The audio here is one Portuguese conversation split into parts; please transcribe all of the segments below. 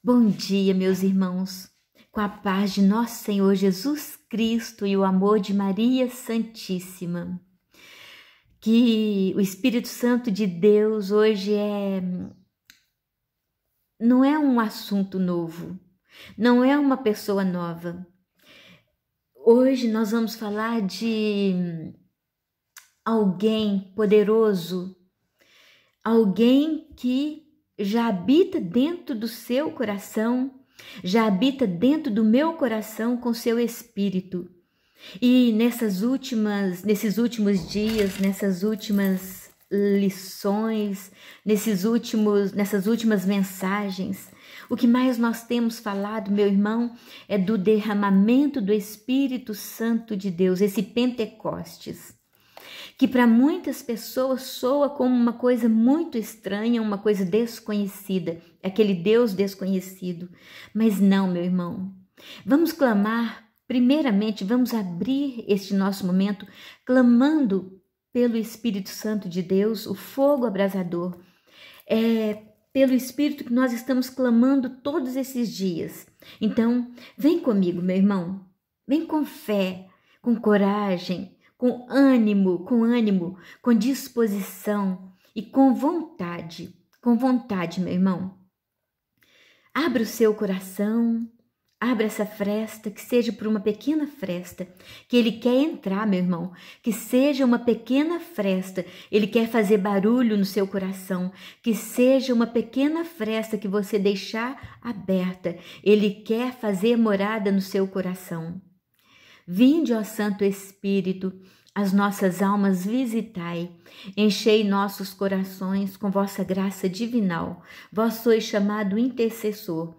Bom dia, meus irmãos, com a paz de nosso Senhor Jesus Cristo e o amor de Maria Santíssima. Que o Espírito Santo de Deus hoje é. Não é um assunto novo, não é uma pessoa nova. Hoje nós vamos falar de alguém poderoso, alguém que já habita dentro do seu coração, já habita dentro do meu coração com seu espírito. E nessas últimas, nesses últimos dias, nessas últimas lições, nesses últimos, nessas últimas mensagens, o que mais nós temos falado, meu irmão, é do derramamento do Espírito Santo de Deus, esse Pentecostes que para muitas pessoas soa como uma coisa muito estranha, uma coisa desconhecida, aquele Deus desconhecido. Mas não, meu irmão. Vamos clamar, primeiramente, vamos abrir este nosso momento clamando pelo Espírito Santo de Deus, o fogo abrasador. É, pelo Espírito que nós estamos clamando todos esses dias. Então, vem comigo, meu irmão. Vem com fé, com coragem, com ânimo, com ânimo, com disposição e com vontade, com vontade, meu irmão. Abra o seu coração, abra essa fresta, que seja por uma pequena fresta, que ele quer entrar, meu irmão, que seja uma pequena fresta, ele quer fazer barulho no seu coração, que seja uma pequena fresta que você deixar aberta, ele quer fazer morada no seu coração. Vinde, ó Santo Espírito, as nossas almas visitai, enchei nossos corações com vossa graça divinal. Vós sois chamado intercessor,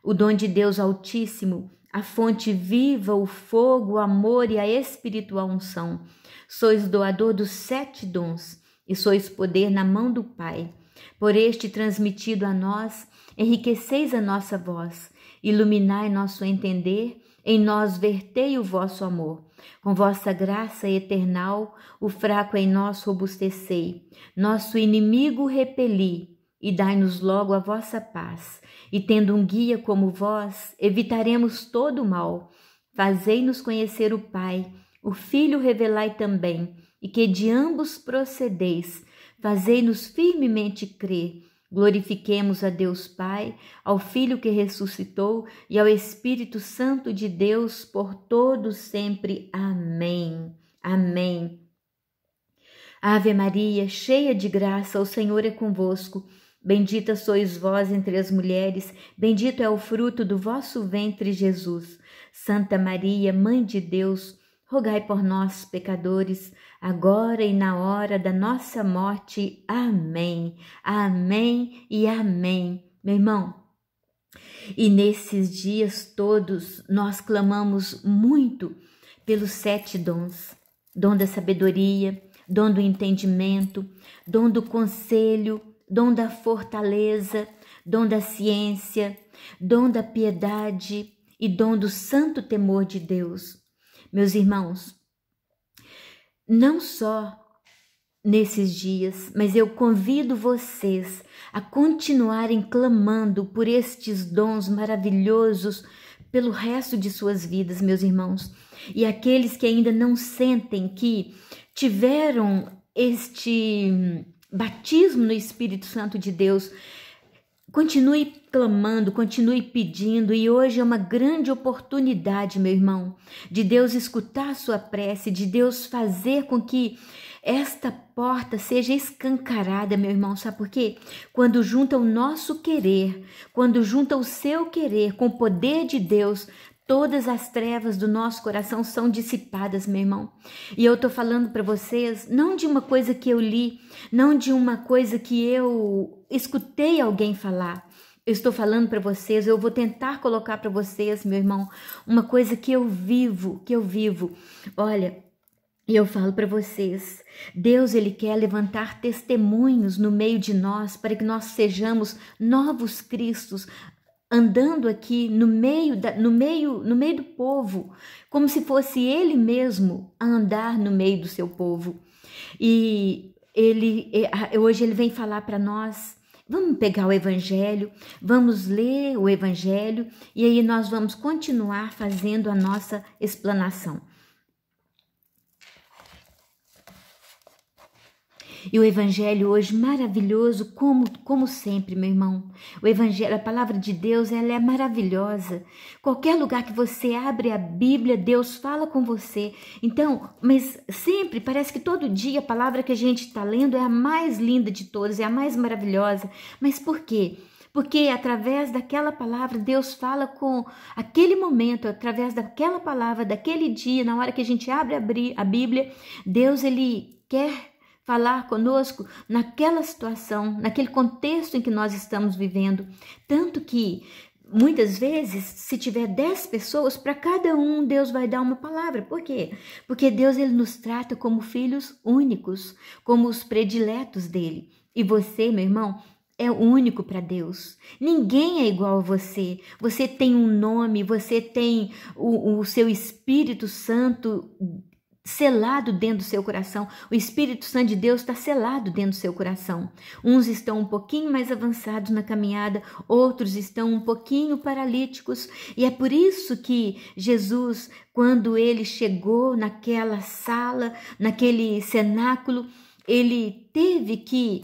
o dom de Deus Altíssimo, a fonte viva, o fogo, o amor e a espiritual unção. Sois doador dos sete dons e sois poder na mão do Pai. Por este transmitido a nós, enriqueceis a nossa voz, iluminai nosso entender em nós vertei o vosso amor. Com vossa graça eternal, o fraco em nós robustecei. Nosso inimigo repeli, e dai-nos logo a vossa paz. E tendo um guia como vós, evitaremos todo o mal. Fazei-nos conhecer o Pai, o Filho revelai também, e que de ambos procedeis. Fazei-nos firmemente crer Glorifiquemos a Deus Pai, ao Filho que ressuscitou e ao Espírito Santo de Deus por todo sempre. Amém. Amém. Ave Maria, cheia de graça, o Senhor é convosco. Bendita sois vós entre as mulheres, bendito é o fruto do vosso ventre, Jesus. Santa Maria, Mãe de Deus, rogai por nós, pecadores, agora e na hora da nossa morte. Amém. Amém e amém. Meu irmão, e nesses dias todos nós clamamos muito pelos sete dons: dom da sabedoria, dom do entendimento, dom do conselho, dom da fortaleza, dom da ciência, dom da piedade e dom do santo temor de Deus. Meus irmãos, não só nesses dias, mas eu convido vocês a continuarem clamando por estes dons maravilhosos pelo resto de suas vidas, meus irmãos. E aqueles que ainda não sentem que tiveram este batismo no Espírito Santo de Deus, continue clamando, continue pedindo, e hoje é uma grande oportunidade, meu irmão, de Deus escutar sua prece, de Deus fazer com que esta porta seja escancarada, meu irmão, sabe por quê? Quando junta o nosso querer, quando junta o seu querer com o poder de Deus, Todas as trevas do nosso coração são dissipadas, meu irmão. E eu tô falando para vocês não de uma coisa que eu li, não de uma coisa que eu escutei alguém falar, eu estou falando para vocês, eu vou tentar colocar para vocês, meu irmão, uma coisa que eu vivo, que eu vivo. Olha, e eu falo para vocês, Deus ele quer levantar testemunhos no meio de nós para que nós sejamos novos cristos, andando aqui no meio, da, no meio, no meio do povo, como se fosse ele mesmo a andar no meio do seu povo. E ele é, hoje ele vem falar para nós Vamos pegar o Evangelho, vamos ler o Evangelho e aí nós vamos continuar fazendo a nossa explanação. E o evangelho hoje maravilhoso como como sempre, meu irmão. O evangelho, a palavra de Deus, ela é maravilhosa. Qualquer lugar que você abre a Bíblia, Deus fala com você. Então, mas sempre parece que todo dia a palavra que a gente está lendo é a mais linda de todas, é a mais maravilhosa. Mas por quê? porque através daquela palavra Deus fala com aquele momento, através daquela palavra, daquele dia, na hora que a gente abre a Bíblia, Deus ele quer falar conosco naquela situação, naquele contexto em que nós estamos vivendo. Tanto que Muitas vezes, se tiver dez pessoas, para cada um Deus vai dar uma palavra. Por quê? Porque Deus ele nos trata como filhos únicos, como os prediletos dele. E você, meu irmão, é único para Deus. Ninguém é igual a você. Você tem um nome, você tem o, o seu Espírito Santo selado dentro do seu coração. O Espírito Santo de Deus está selado dentro do seu coração. Uns estão um pouquinho mais avançados na caminhada, outros estão um pouquinho paralíticos. E é por isso que Jesus, quando ele chegou naquela sala, naquele cenáculo, ele teve que,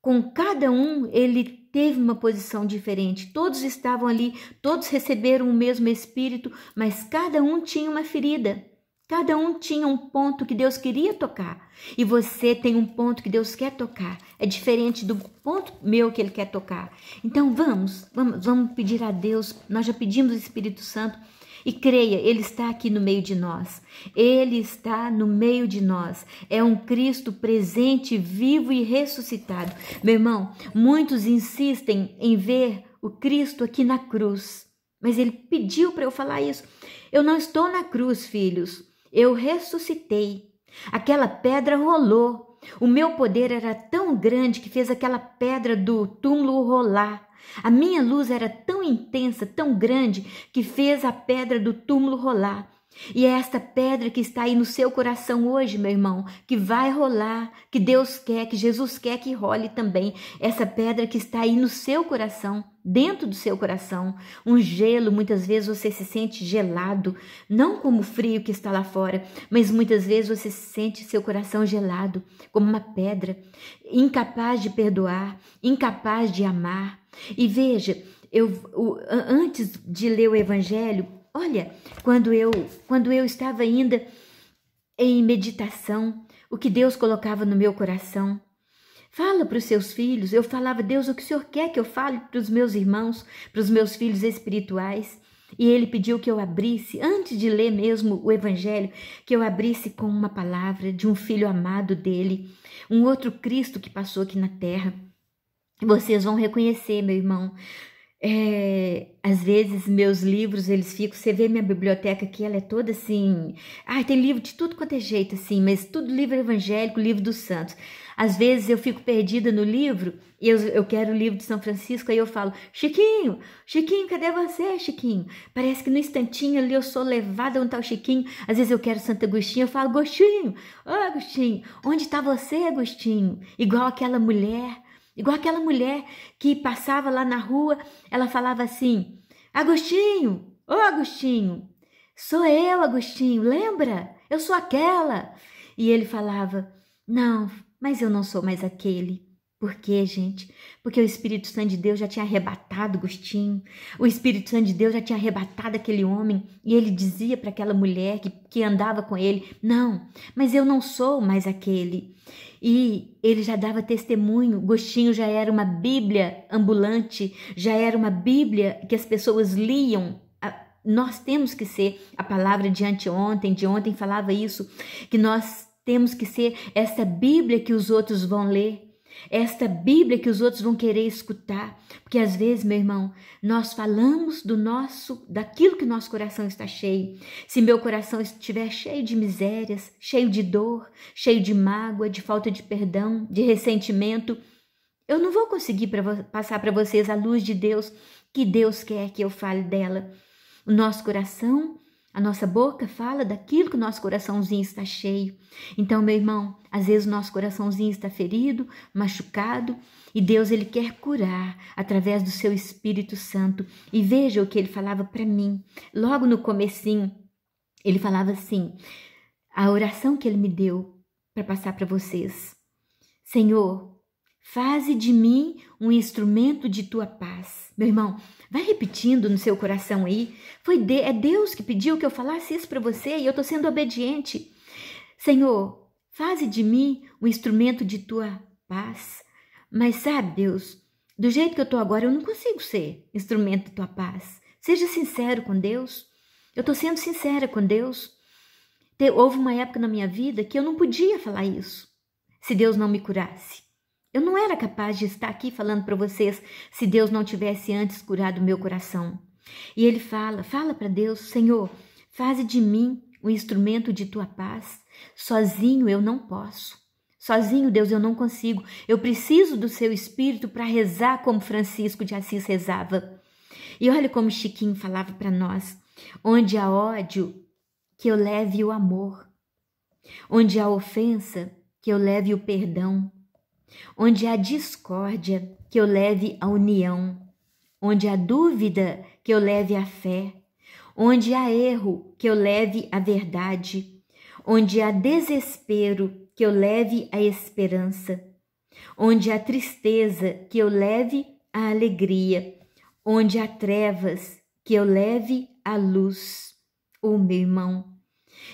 com cada um, ele teve uma posição diferente. Todos estavam ali, todos receberam o mesmo Espírito, mas cada um tinha uma ferida. Cada um tinha um ponto que Deus queria tocar. E você tem um ponto que Deus quer tocar. É diferente do ponto meu que ele quer tocar. Então vamos, vamos, vamos pedir a Deus. Nós já pedimos o Espírito Santo. E creia, ele está aqui no meio de nós. Ele está no meio de nós. É um Cristo presente, vivo e ressuscitado. Meu irmão, muitos insistem em ver o Cristo aqui na cruz. Mas ele pediu para eu falar isso. Eu não estou na cruz, filhos. Eu ressuscitei. Aquela pedra rolou. O meu poder era tão grande que fez aquela pedra do túmulo rolar. A minha luz era tão intensa, tão grande, que fez a pedra do túmulo rolar. E é esta pedra que está aí no seu coração hoje, meu irmão, que vai rolar, que Deus quer, que Jesus quer que role também. Essa pedra que está aí no seu coração, dentro do seu coração. Um gelo, muitas vezes você se sente gelado, não como o frio que está lá fora, mas muitas vezes você se sente seu coração gelado, como uma pedra, incapaz de perdoar, incapaz de amar. E veja, eu, antes de ler o Evangelho, Olha, quando eu, quando eu estava ainda em meditação, o que Deus colocava no meu coração. Fala para os seus filhos. Eu falava, Deus, o que o Senhor quer que eu fale para os meus irmãos, para os meus filhos espirituais? E ele pediu que eu abrisse, antes de ler mesmo o Evangelho, que eu abrisse com uma palavra de um filho amado dele, um outro Cristo que passou aqui na terra. Vocês vão reconhecer, meu irmão, é, às vezes meus livros eles ficam, você vê minha biblioteca aqui, ela é toda assim, ai tem livro de tudo quanto é jeito assim, mas tudo livro evangélico, livro dos santos. Às vezes eu fico perdida no livro e eu, eu quero o livro de São Francisco, aí eu falo, Chiquinho, Chiquinho, cadê você, Chiquinho? Parece que no instantinho ali eu sou levada a um tal Chiquinho. Às vezes eu quero Santo Agostinho, eu falo, Agostinho, ô oh, Agostinho, onde está você, Agostinho? Igual aquela mulher Igual aquela mulher que passava lá na rua, ela falava assim: Agostinho, ô Agostinho, sou eu, Agostinho, lembra? Eu sou aquela. E ele falava: Não, mas eu não sou mais aquele. Por quê, gente? Porque o Espírito Santo de Deus já tinha arrebatado Gostinho. o Espírito Santo de Deus já tinha arrebatado aquele homem, e ele dizia para aquela mulher que, que andava com ele: Não, mas eu não sou mais aquele. E ele já dava testemunho, Gostinho já era uma Bíblia ambulante, já era uma Bíblia que as pessoas liam nós temos que ser a palavra de anteontem, de ontem falava isso, que nós temos que ser essa Bíblia que os outros vão ler. Esta é Bíblia que os outros vão querer escutar, porque às vezes, meu irmão, nós falamos do nosso, daquilo que nosso coração está cheio. Se meu coração estiver cheio de misérias, cheio de dor, cheio de mágoa, de falta de perdão, de ressentimento, eu não vou conseguir pra, passar para vocês a luz de Deus que Deus quer que eu fale dela. O nosso coração a nossa boca fala daquilo que o nosso coraçãozinho está cheio. Então, meu irmão, às vezes o nosso coraçãozinho está ferido, machucado, e Deus ele quer curar através do seu Espírito Santo. E veja o que ele falava para mim. Logo no comecinho, ele falava assim: a oração que ele me deu para passar para vocês. Senhor, Faze de mim um instrumento de tua paz. Meu irmão, vai repetindo no seu coração aí. Foi de, é Deus que pediu que eu falasse isso para você e eu estou sendo obediente. Senhor, faze de mim um instrumento de tua paz. Mas sabe, Deus, do jeito que eu estou agora, eu não consigo ser instrumento de tua paz. Seja sincero com Deus. Eu estou sendo sincera com Deus. Houve uma época na minha vida que eu não podia falar isso, se Deus não me curasse. Eu não era capaz de estar aqui falando para vocês se Deus não tivesse antes curado meu coração. E ele fala, fala para Deus, Senhor, faze de mim um instrumento de tua paz. Sozinho eu não posso. Sozinho, Deus, eu não consigo. Eu preciso do seu espírito para rezar como Francisco de Assis rezava. E olha como Chiquinho falava para nós: onde há ódio, que eu leve o amor. Onde há ofensa, que eu leve o perdão onde a discórdia que eu leve à união, onde a dúvida que eu leve à fé, onde há erro que eu leve à verdade, onde há desespero que eu leve à esperança, onde há tristeza que eu leve à alegria, onde há trevas que eu leve à luz. O meu irmão,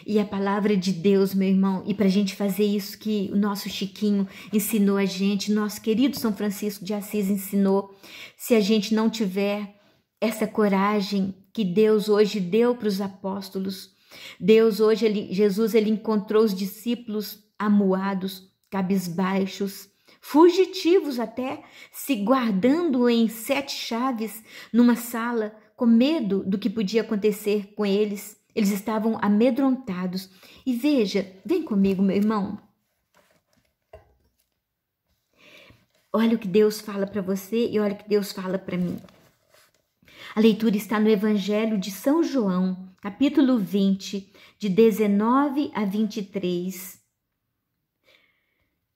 e a palavra de Deus, meu irmão, e para a gente fazer isso que o nosso Chiquinho ensinou a gente, nosso querido São Francisco de Assis ensinou, se a gente não tiver essa coragem que Deus hoje deu para os apóstolos, Deus hoje, ele, Jesus, ele encontrou os discípulos amuados, cabisbaixos, fugitivos até, se guardando em sete chaves numa sala, com medo do que podia acontecer com eles. Eles estavam amedrontados. E veja, vem comigo, meu irmão. Olha o que Deus fala para você e olha o que Deus fala para mim. A leitura está no Evangelho de São João, capítulo 20, de 19 a 23.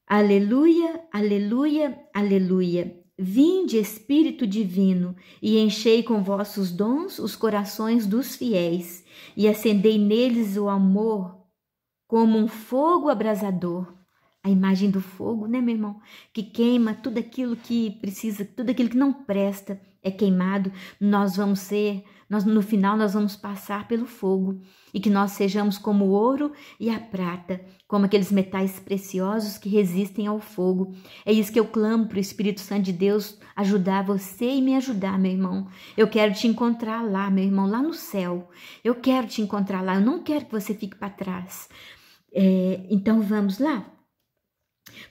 Aleluia, aleluia, aleluia. Vinde, Espírito Divino, e enchei com vossos dons os corações dos fiéis e acendei neles o amor como um fogo abrasador. A imagem do fogo, né, meu irmão? Que queima tudo aquilo que precisa, tudo aquilo que não presta é queimado. Nós vamos ser nós no final nós vamos passar pelo fogo e que nós sejamos como o ouro e a prata, como aqueles metais preciosos que resistem ao fogo. É isso que eu clamo para o Espírito Santo de Deus ajudar você e me ajudar, meu irmão. Eu quero te encontrar lá, meu irmão, lá no céu. Eu quero te encontrar lá. Eu não quero que você fique para trás. É, então vamos lá.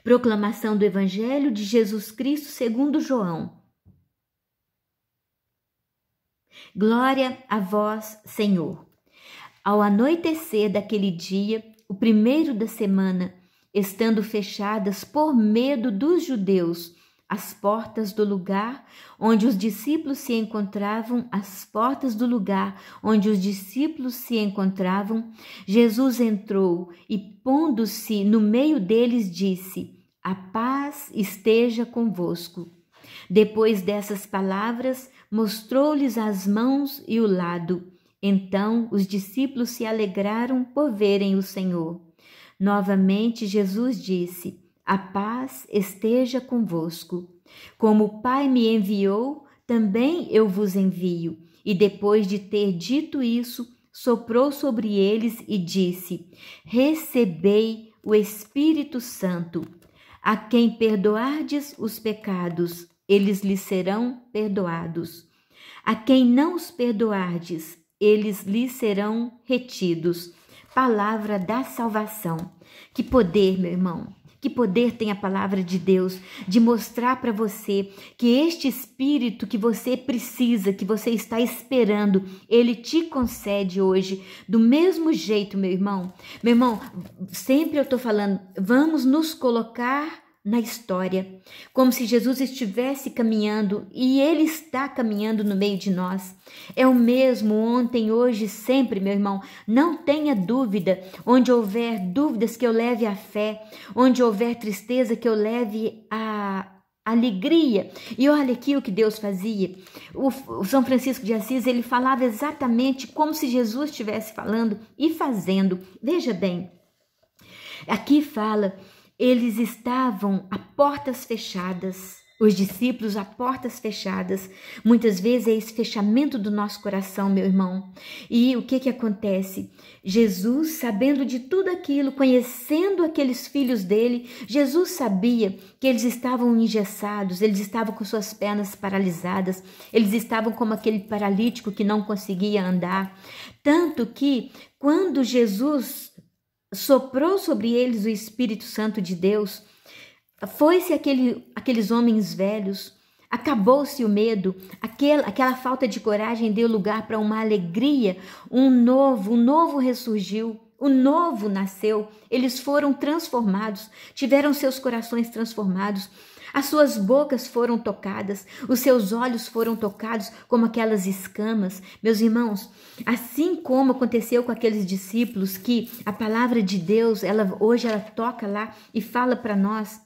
Proclamação do Evangelho de Jesus Cristo segundo João. Glória a vós, Senhor. Ao anoitecer daquele dia, o primeiro da semana, estando fechadas por medo dos judeus as portas do lugar onde os discípulos se encontravam, as portas do lugar onde os discípulos se encontravam, Jesus entrou e, pondo-se no meio deles, disse: A paz esteja convosco. Depois dessas palavras, mostrou-lhes as mãos e o lado. Então os discípulos se alegraram por verem o Senhor. Novamente Jesus disse: A paz esteja convosco. Como o Pai me enviou, também eu vos envio. E depois de ter dito isso, soprou sobre eles e disse: Recebei o Espírito Santo. A quem perdoardes os pecados, eles lhe serão perdoados a quem não os perdoardes, eles lhe serão retidos. Palavra da salvação. Que poder, meu irmão. Que poder tem a palavra de Deus de mostrar para você que este espírito que você precisa, que você está esperando, ele te concede hoje. Do mesmo jeito, meu irmão. Meu irmão, sempre eu estou falando, vamos nos colocar na história, como se Jesus estivesse caminhando e ele está caminhando no meio de nós. É o mesmo ontem, hoje, e sempre, meu irmão. Não tenha dúvida. Onde houver dúvidas, que eu leve a fé. Onde houver tristeza, que eu leve a alegria. E olha aqui o que Deus fazia. O, São Francisco de Assis, ele falava exatamente como se Jesus estivesse falando e fazendo. Veja bem. Aqui fala eles estavam a portas fechadas, os discípulos a portas fechadas. Muitas vezes é esse fechamento do nosso coração, meu irmão. E o que que acontece? Jesus, sabendo de tudo aquilo, conhecendo aqueles filhos dele, Jesus sabia que eles estavam engessados, eles estavam com suas pernas paralisadas, eles estavam como aquele paralítico que não conseguia andar, tanto que quando Jesus soprou sobre eles o Espírito Santo de Deus, foi-se aquele, aqueles homens velhos, acabou-se o medo, aquela, aquela falta de coragem deu lugar para uma alegria, um novo, um novo ressurgiu. O novo nasceu, eles foram transformados, tiveram seus corações transformados, as suas bocas foram tocadas, os seus olhos foram tocados como aquelas escamas. Meus irmãos, assim como aconteceu com aqueles discípulos que a palavra de Deus, ela hoje ela toca lá e fala para nós,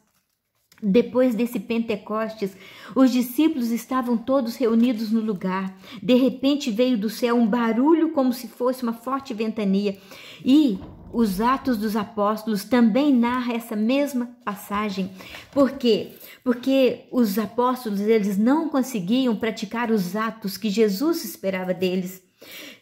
depois desse Pentecostes, os discípulos estavam todos reunidos no lugar. De repente veio do céu um barulho como se fosse uma forte ventania e os Atos dos Apóstolos também narra essa mesma passagem. Por quê? Porque os apóstolos eles não conseguiam praticar os atos que Jesus esperava deles.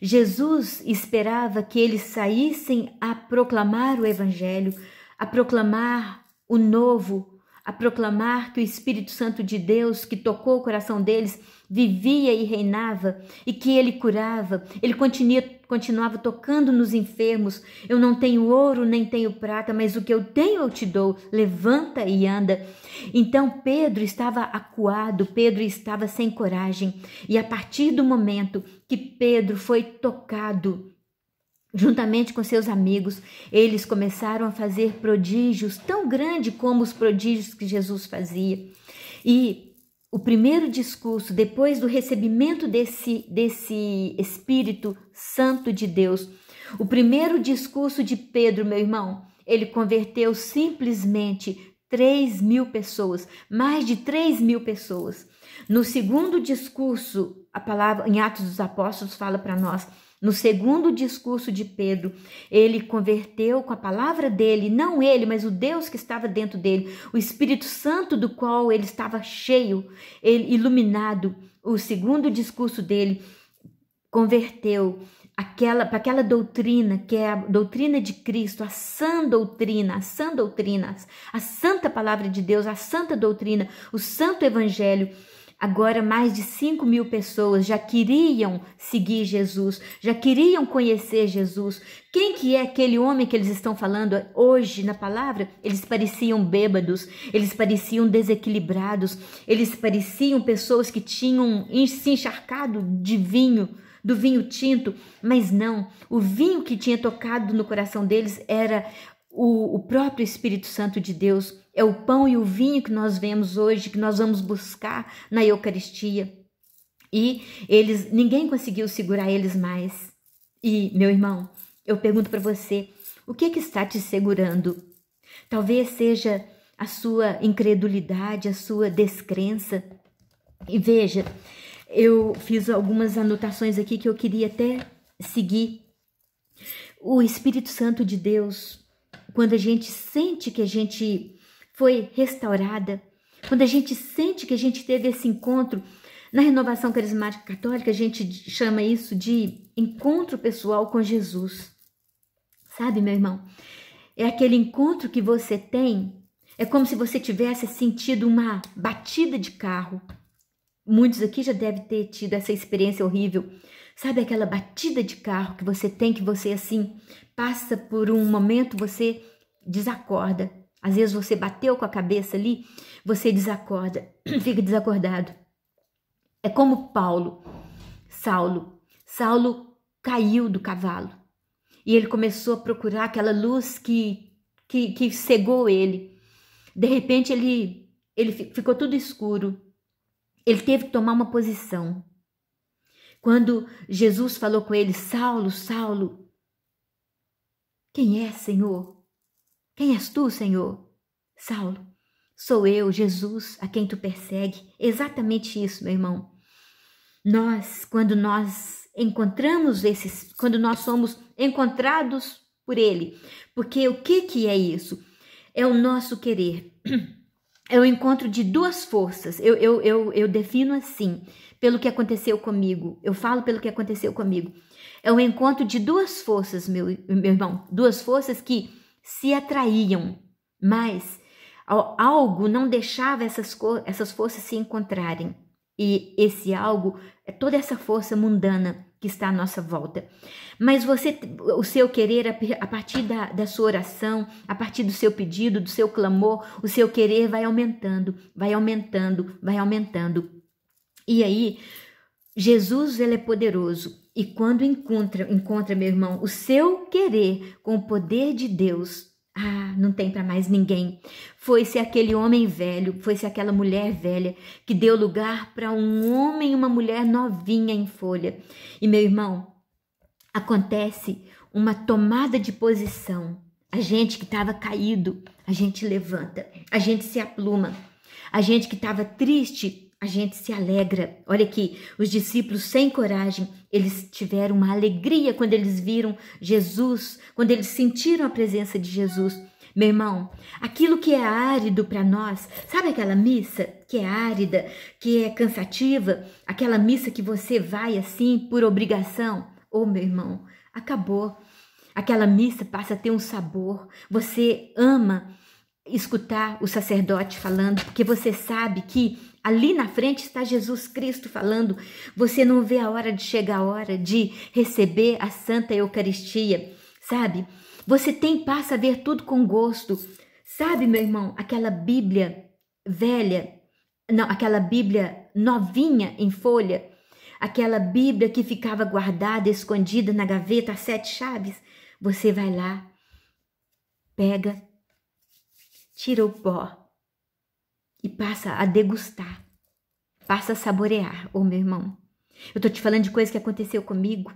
Jesus esperava que eles saíssem a proclamar o evangelho, a proclamar o novo, a proclamar que o Espírito Santo de Deus, que tocou o coração deles, vivia e reinava e que ele curava. Ele continua continuava tocando nos enfermos. Eu não tenho ouro nem tenho prata, mas o que eu tenho eu te dou. Levanta e anda. Então Pedro estava acuado, Pedro estava sem coragem. E a partir do momento que Pedro foi tocado, Juntamente com seus amigos, eles começaram a fazer prodígios tão grandes como os prodígios que Jesus fazia. E o primeiro discurso, depois do recebimento desse, desse espírito santo de Deus. O primeiro discurso de Pedro, meu irmão, ele converteu simplesmente 3 mil pessoas, mais de 3 mil pessoas. No segundo discurso, a palavra em Atos dos Apóstolos fala para nós, no segundo discurso de Pedro, ele converteu com a palavra dele, não ele, mas o Deus que estava dentro dele, o Espírito Santo do qual ele estava cheio, ele, iluminado. O segundo discurso dele converteu aquela para aquela doutrina que é a doutrina de Cristo, a sã doutrina, a sã doutrina, a santa palavra de Deus, a santa doutrina, o santo evangelho. Agora, mais de 5 mil pessoas já queriam seguir Jesus, já queriam conhecer Jesus. Quem que é aquele homem que eles estão falando hoje na palavra? Eles pareciam bêbados, eles pareciam desequilibrados, eles pareciam pessoas que tinham se encharcado de vinho do vinho tinto, mas não, o vinho que tinha tocado no coração deles era o, o próprio Espírito Santo de Deus, é o pão e o vinho que nós vemos hoje, que nós vamos buscar na Eucaristia. E eles, ninguém conseguiu segurar eles mais. E, meu irmão, eu pergunto para você, o que, é que está te segurando? Talvez seja a sua incredulidade, a sua descrença. E veja, eu fiz algumas anotações aqui que eu queria até seguir. O Espírito Santo de Deus, quando a gente sente que a gente foi restaurada, quando a gente sente que a gente teve esse encontro, na renovação carismática católica a gente chama isso de encontro pessoal com Jesus. Sabe, meu irmão? É aquele encontro que você tem, é como se você tivesse sentido uma batida de carro, Muitos aqui já devem ter tido essa experiência horrível. Sabe aquela batida de carro que você tem, que você assim passa por um momento, você desacorda. Às vezes você bateu com a cabeça ali, você desacorda, fica desacordado. É como Paulo, Saulo. Saulo caiu do cavalo e ele começou a procurar aquela luz que, que, que cegou ele. De repente ele, ele ficou tudo escuro ele teve que tomar uma posição. Quando Jesus falou com ele, Saulo, Saulo, quem é, Senhor? Quem és tu, Senhor? Saulo, sou eu, Jesus, a quem tu persegue. Exatamente isso, meu irmão. Nós, quando nós encontramos esses, quando nós somos encontrados por ele, porque o que que é isso? É o nosso querer. é o encontro de duas forças. Eu, eu, eu, eu defino assim, pelo que aconteceu comigo. Eu falo pelo que aconteceu comigo. É o encontro de duas forças, meu, meu irmão. Duas forças que se atraíam, mas algo não deixava essas, essas forças se encontrarem. E esse algo é toda essa força mundana que está à nossa volta. Mas você, o seu querer, a partir da, da sua oração, a partir do seu pedido, do seu clamor, o seu querer vai aumentando, vai aumentando, vai aumentando. E aí, Jesus ele é poderoso e quando encontra, encontra meu irmão, o seu querer com o poder de Deus, ah, não tem para mais ninguém. Foi-se aquele homem velho, foi-se aquela mulher velha que deu lugar para um homem e uma mulher novinha em folha. E meu irmão, acontece uma tomada de posição. A gente que estava caído, a gente levanta, a gente se apluma. A gente que estava triste, a gente se alegra. Olha aqui, os discípulos sem coragem, eles tiveram uma alegria quando eles viram Jesus, quando eles sentiram a presença de Jesus. Meu irmão, aquilo que é árido para nós, sabe aquela missa que é árida, que é cansativa, aquela missa que você vai assim por obrigação? Ô oh, meu irmão, acabou. Aquela missa passa a ter um sabor. Você ama escutar o sacerdote falando, porque você sabe que Ali na frente está Jesus Cristo falando: você não vê a hora de chegar a hora de receber a Santa Eucaristia, sabe? Você tem passa a ver tudo com gosto, sabe, meu irmão? Aquela Bíblia velha, não, aquela Bíblia novinha em folha, aquela Bíblia que ficava guardada, escondida na gaveta, as sete chaves. Você vai lá, pega, tira o pó, e passa a degustar, passa a saborear, ô oh, meu irmão. Eu tô te falando de coisa que aconteceu comigo.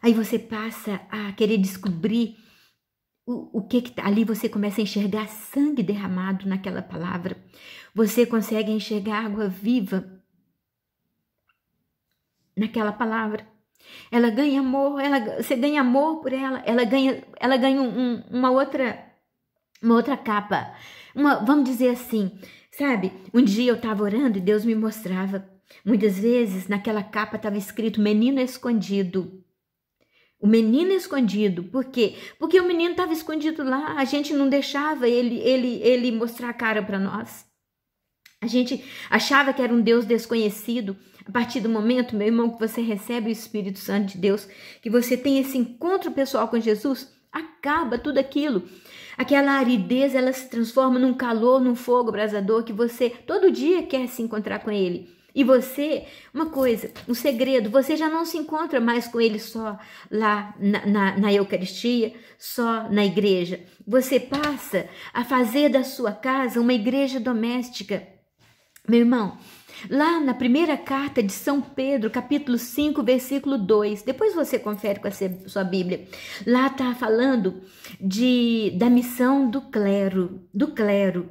Aí você passa a querer descobrir o, o que que tá ali, você começa a enxergar sangue derramado naquela palavra. Você consegue enxergar água viva naquela palavra. Ela ganha amor, ela, você ganha amor por ela, ela ganha, ela ganha um, uma outra uma outra capa. Uma, vamos dizer assim, Sabe, um dia eu estava orando e Deus me mostrava. Muitas vezes naquela capa estava escrito menino escondido. O menino escondido, por quê? Porque o menino estava escondido lá, a gente não deixava ele ele ele mostrar a cara para nós. A gente achava que era um Deus desconhecido. A partir do momento, meu irmão, que você recebe o Espírito Santo de Deus, que você tem esse encontro pessoal com Jesus, Acaba tudo aquilo. Aquela aridez, ela se transforma num calor, num fogo abrasador que você todo dia quer se encontrar com ele. E você, uma coisa, um segredo, você já não se encontra mais com ele só lá na, na, na, Eucaristia, só na igreja. Você passa a fazer da sua casa uma igreja doméstica. Meu irmão, Lá na primeira carta de São Pedro, capítulo 5, versículo 2. Depois você confere com a sua Bíblia. Lá está falando de, da missão do clero, do clero.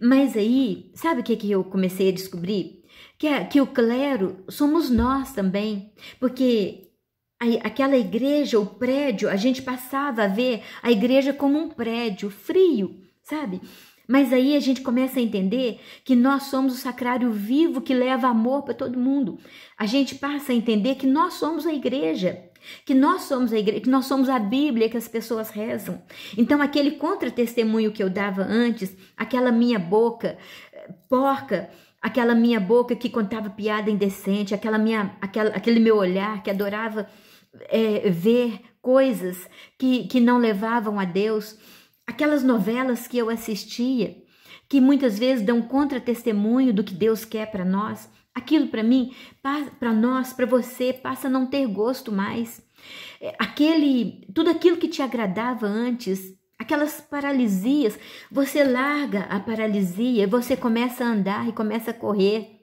Mas aí, sabe o que, que eu comecei a descobrir? Que, que o clero somos nós também, porque aquela igreja, o prédio, a gente passava a ver a igreja como um prédio frio, sabe? Mas aí a gente começa a entender que nós somos o sacrário vivo que leva amor para todo mundo. A gente passa a entender que nós somos a igreja, que nós somos a igreja, que nós somos a Bíblia que as pessoas rezam. Então aquele contra-testemunho que eu dava antes, aquela minha boca eh, porca, aquela minha boca que contava piada indecente, aquela minha, aquela, aquele meu olhar que adorava é, ver coisas que, que não levavam a Deus, Aquelas novelas que eu assistia, que muitas vezes dão contra-testemunho do que Deus quer para nós, aquilo para mim, para nós, para você, passa a não ter gosto mais. É, aquele, tudo aquilo que te agradava antes, aquelas paralisias, você larga a paralisia, você começa a andar e começa a correr.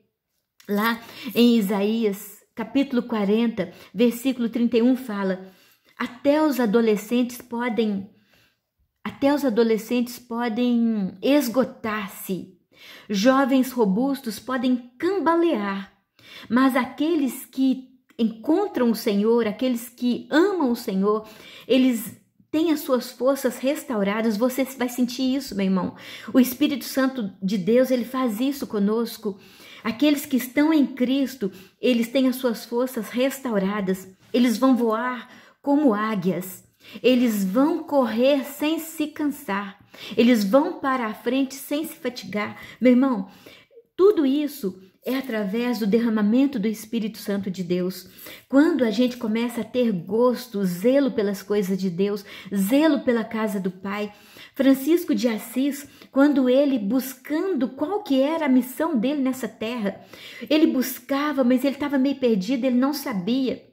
Lá em Isaías, capítulo 40, versículo 31 fala: Até os adolescentes podem até os adolescentes podem esgotar-se. Jovens robustos podem cambalear. Mas aqueles que encontram o Senhor, aqueles que amam o Senhor, eles têm as suas forças restauradas. Você vai sentir isso, meu irmão. O Espírito Santo de Deus, ele faz isso conosco. Aqueles que estão em Cristo, eles têm as suas forças restauradas. Eles vão voar como águias. Eles vão correr sem se cansar. Eles vão para a frente sem se fatigar. Meu irmão, tudo isso é através do derramamento do Espírito Santo de Deus. Quando a gente começa a ter gosto, zelo pelas coisas de Deus, zelo pela casa do Pai. Francisco de Assis, quando ele buscando qual que era a missão dele nessa terra, ele buscava, mas ele estava meio perdido, ele não sabia.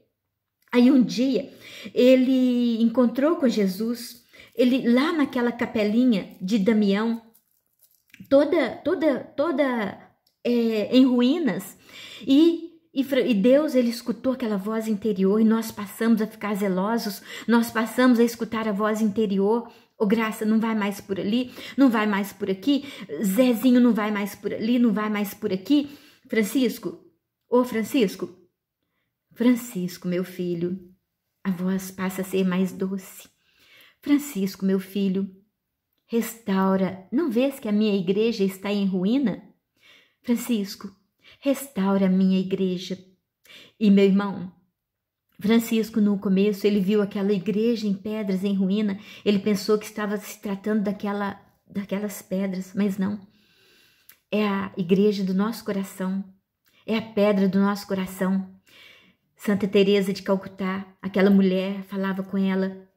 Aí um dia ele encontrou com Jesus, ele lá naquela capelinha de Damião, toda, toda, toda é, em ruínas, e e, Deus, ele escutou aquela voz interior e nós passamos a ficar zelosos, nós passamos a escutar a voz interior. O oh, graça não vai mais por ali, não vai mais por aqui. Zezinho não vai mais por ali, não vai mais por aqui. Francisco, ô oh, Francisco, Francisco, meu filho, a voz passa a ser mais doce. Francisco, meu filho, restaura. Não vês que a minha igreja está em ruína? Francisco, restaura a minha igreja. E meu irmão, Francisco, no começo, ele viu aquela igreja em pedras, em ruína. Ele pensou que estava se tratando daquela, daquelas pedras, mas não. É a igreja do nosso coração. É a pedra do nosso coração. Santa Teresa de Calcutá, aquela mulher, falava com ela: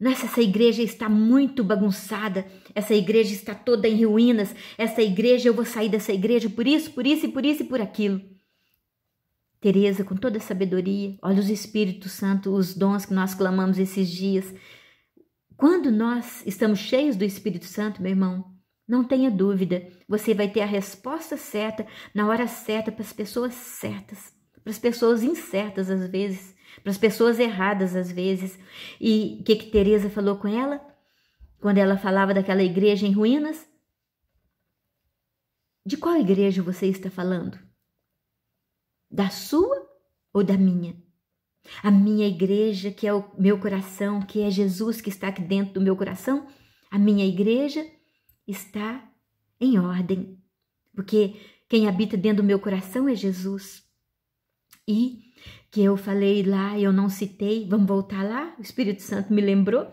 "Nossa, essa igreja está muito bagunçada, essa igreja está toda em ruínas, essa igreja eu vou sair dessa igreja por isso, por isso e por isso e por aquilo". Teresa, com toda a sabedoria, olha os Espíritos Santos, os dons que nós clamamos esses dias. Quando nós estamos cheios do Espírito Santo, meu irmão, não tenha dúvida, você vai ter a resposta certa na hora certa para as pessoas certas para as pessoas incertas às vezes, para as pessoas erradas às vezes. E o que, que Teresa falou com ela? Quando ela falava daquela igreja em ruínas? De qual igreja você está falando? Da sua ou da minha? A minha igreja, que é o meu coração, que é Jesus que está aqui dentro do meu coração, a minha igreja está em ordem. Porque quem habita dentro do meu coração é Jesus. E que eu falei lá, eu não citei, vamos voltar lá? O Espírito Santo me lembrou.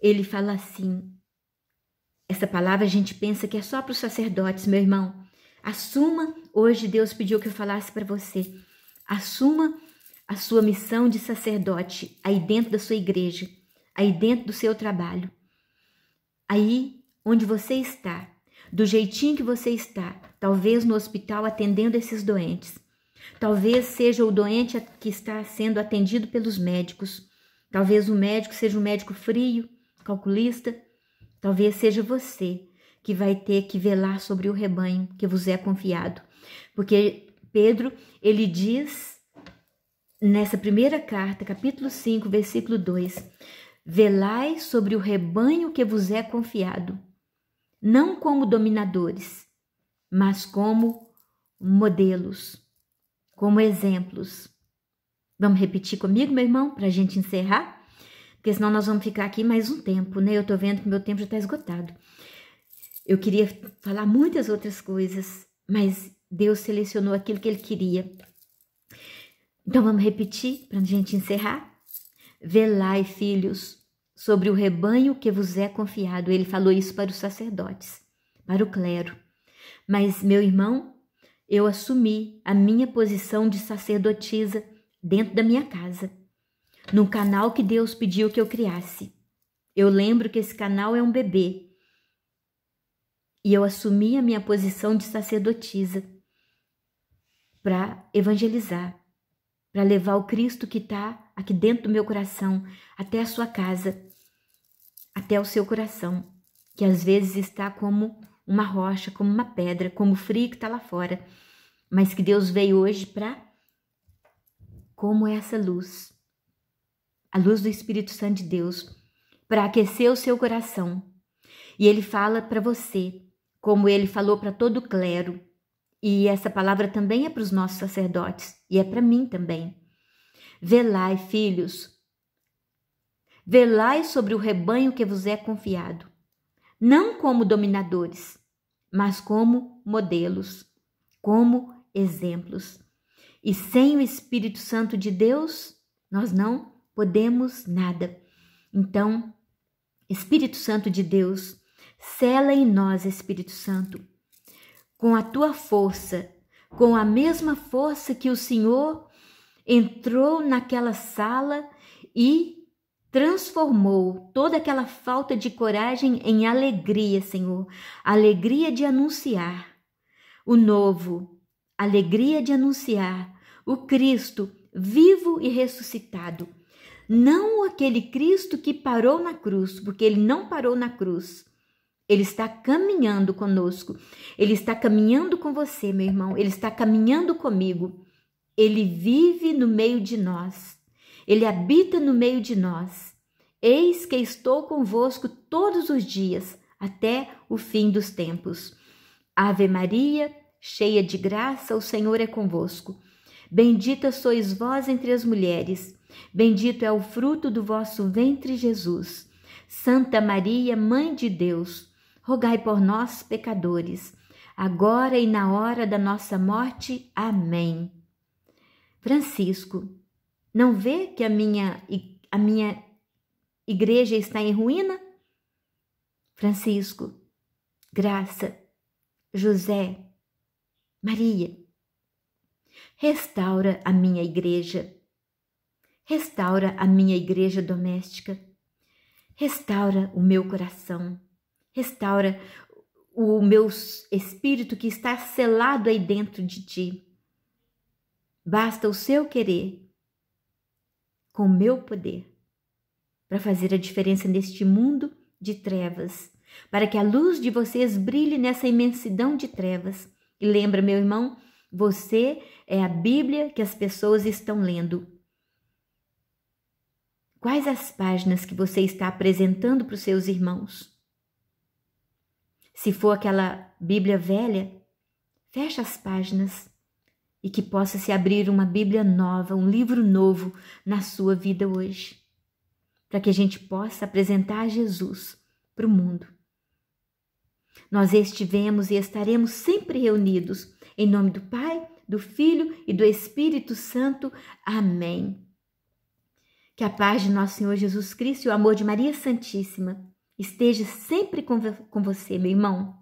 Ele fala assim: essa palavra a gente pensa que é só para os sacerdotes, meu irmão. Assuma, hoje Deus pediu que eu falasse para você. Assuma a sua missão de sacerdote aí dentro da sua igreja, aí dentro do seu trabalho. Aí onde você está, do jeitinho que você está, talvez no hospital atendendo esses doentes Talvez seja o doente que está sendo atendido pelos médicos. Talvez o médico seja um médico frio, calculista. Talvez seja você que vai ter que velar sobre o rebanho que vos é confiado. Porque Pedro, ele diz nessa primeira carta, capítulo 5, versículo 2: Velai sobre o rebanho que vos é confiado, não como dominadores, mas como modelos como exemplos. Vamos repetir comigo, meu irmão, para a gente encerrar? Porque senão nós vamos ficar aqui mais um tempo, né? Eu tô vendo que meu tempo já está esgotado. Eu queria falar muitas outras coisas, mas Deus selecionou aquilo que ele queria. Então vamos repetir para a gente encerrar? Velai, filhos, sobre o rebanho que vos é confiado. Ele falou isso para os sacerdotes, para o clero. Mas, meu irmão, eu assumi a minha posição de sacerdotisa dentro da minha casa, num canal que Deus pediu que eu criasse. Eu lembro que esse canal é um bebê. E eu assumi a minha posição de sacerdotisa para evangelizar, para levar o Cristo que está aqui dentro do meu coração até a sua casa, até o seu coração, que às vezes está como uma rocha, como uma pedra, como o frio que está lá fora, mas que Deus veio hoje para como é essa luz, a luz do Espírito Santo de Deus, para aquecer o seu coração. E ele fala para você, como ele falou para todo o clero, e essa palavra também é para os nossos sacerdotes e é para mim também. Velai, filhos, velai sobre o rebanho que vos é confiado, não como dominadores, mas como modelos, como exemplos. E sem o Espírito Santo de Deus, nós não podemos nada. Então, Espírito Santo de Deus, cela em nós, Espírito Santo, com a tua força, com a mesma força que o Senhor entrou naquela sala e transformou toda aquela falta de coragem em alegria, Senhor. Alegria de anunciar o novo, alegria de anunciar o Cristo vivo e ressuscitado. Não aquele Cristo que parou na cruz, porque ele não parou na cruz. Ele está caminhando conosco. Ele está caminhando com você, meu irmão. Ele está caminhando comigo. Ele vive no meio de nós. Ele habita no meio de nós. Eis que estou convosco todos os dias, até o fim dos tempos. Ave Maria, cheia de graça, o Senhor é convosco. Bendita sois vós entre as mulheres, bendito é o fruto do vosso ventre, Jesus. Santa Maria, Mãe de Deus, rogai por nós, pecadores, agora e na hora da nossa morte. Amém. Francisco, não vê que a minha, a minha igreja está em ruína? Francisco, Graça, José, Maria, restaura a minha igreja, restaura a minha igreja doméstica, restaura o meu coração, restaura o meu espírito que está selado aí dentro de ti. Basta o seu querer com o meu poder, para fazer a diferença neste mundo de trevas, para que a luz de vocês brilhe nessa imensidão de trevas. E lembra, meu irmão, você é a Bíblia que as pessoas estão lendo. Quais as páginas que você está apresentando para os seus irmãos? Se for aquela Bíblia velha, fecha as páginas e que possa se abrir uma Bíblia nova, um livro novo na sua vida hoje, para que a gente possa apresentar Jesus para o mundo. Nós estivemos e estaremos sempre reunidos em nome do Pai, do Filho e do Espírito Santo. Amém. Que a paz de nosso Senhor Jesus Cristo e o amor de Maria Santíssima esteja sempre com, com você, meu irmão.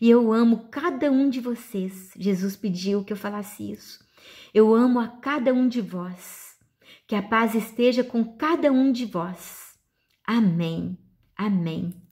E eu amo cada um de vocês. Jesus pediu que eu falasse isso. Eu amo a cada um de vós. Que a paz esteja com cada um de vós. Amém. Amém.